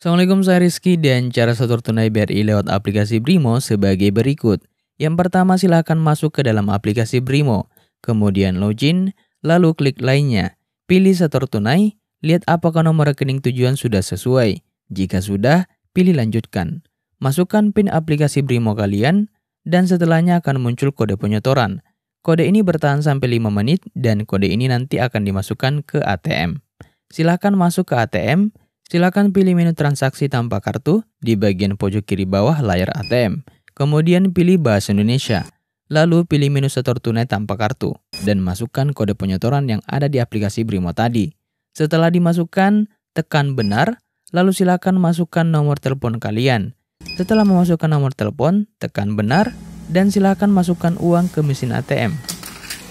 Assalamualaikum, saya Rizky dan cara setor tunai BRI lewat aplikasi Brimo sebagai berikut. Yang pertama, silahkan masuk ke dalam aplikasi Brimo, kemudian login, lalu klik lainnya. Pilih setor tunai, lihat apakah nomor rekening tujuan sudah sesuai. Jika sudah, pilih lanjutkan. Masukkan PIN aplikasi Brimo kalian, dan setelahnya akan muncul kode penyetoran. Kode ini bertahan sampai 5 menit dan kode ini nanti akan dimasukkan ke ATM. Silahkan masuk ke ATM, Silakan pilih menu transaksi tanpa kartu di bagian pojok kiri bawah layar ATM. Kemudian pilih bahasa Indonesia. Lalu pilih menu setor tunai tanpa kartu dan masukkan kode penyetoran yang ada di aplikasi Brimo tadi. Setelah dimasukkan, tekan benar, lalu silakan masukkan nomor telepon kalian. Setelah memasukkan nomor telepon, tekan benar, dan silakan masukkan uang ke mesin ATM.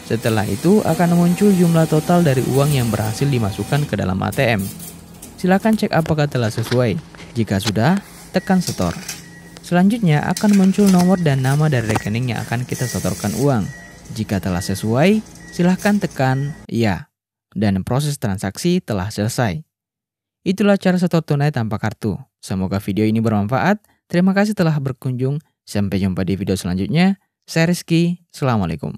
Setelah itu akan muncul jumlah total dari uang yang berhasil dimasukkan ke dalam ATM. Silakan cek apakah telah sesuai. Jika sudah, tekan setor. Selanjutnya akan muncul nomor dan nama dari rekening yang akan kita setorkan uang. Jika telah sesuai, silahkan tekan ya. Dan proses transaksi telah selesai. Itulah cara setor tunai tanpa kartu. Semoga video ini bermanfaat. Terima kasih telah berkunjung. Sampai jumpa di video selanjutnya. Saya Rizky. Assalamualaikum.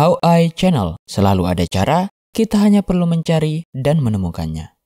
How I Channel selalu ada cara, kita hanya perlu mencari dan menemukannya.